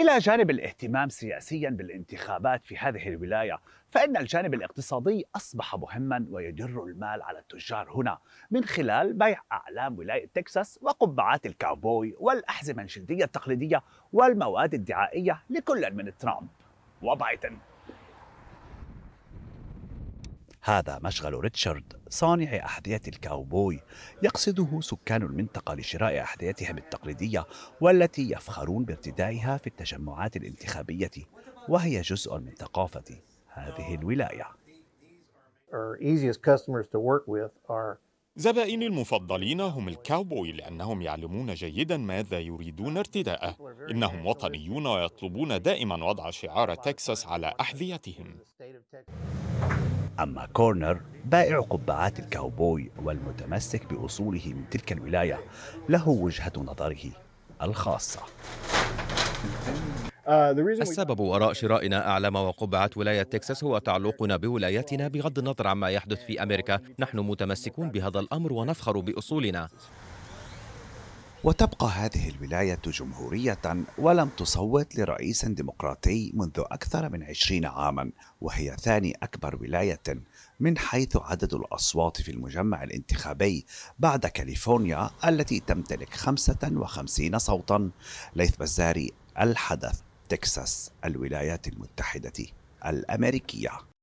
إلى جانب الاهتمام سياسيا بالانتخابات في هذه الولاية فإن الجانب الاقتصادي أصبح مهما ويدر المال على التجار هنا من خلال بيع أعلام ولاية تكساس وقبعات الكاوبوي والأحزمة الجلدية التقليدية والمواد الدعائية لكل من ترامب وبايدن هذا مشغل ريتشارد صانع أحذية الكاوبوي يقصده سكان المنطقة لشراء أحذيتهم التقليدية والتي يفخرون بارتدائها في التجمعات الانتخابية وهي جزء من ثقافة هذه الولاية زبائني المفضلين هم الكاوبوي لأنهم يعلمون جيدا ماذا يريدون ارتداءه إنهم وطنيون ويطلبون دائما وضع شعار تكساس على أحذيتهم أما كورنر بائع قبعات الكاوبوي والمتمسك بأصوله من تلك الولاية له وجهة نظره الخاصة السبب وراء شرائنا أعلام وقبعة ولاية تكساس هو تعلقنا بولايتنا بغض النظر عما يحدث في أمريكا نحن متمسكون بهذا الأمر ونفخر بأصولنا وتبقى هذه الولاية جمهورية ولم تصوت لرئيس ديمقراطي منذ أكثر من عشرين عاما وهي ثاني أكبر ولاية من حيث عدد الأصوات في المجمع الانتخابي بعد كاليفورنيا التي تمتلك 55 صوتا ليث بزاري الحدث تكساس الولايات المتحدة الأمريكية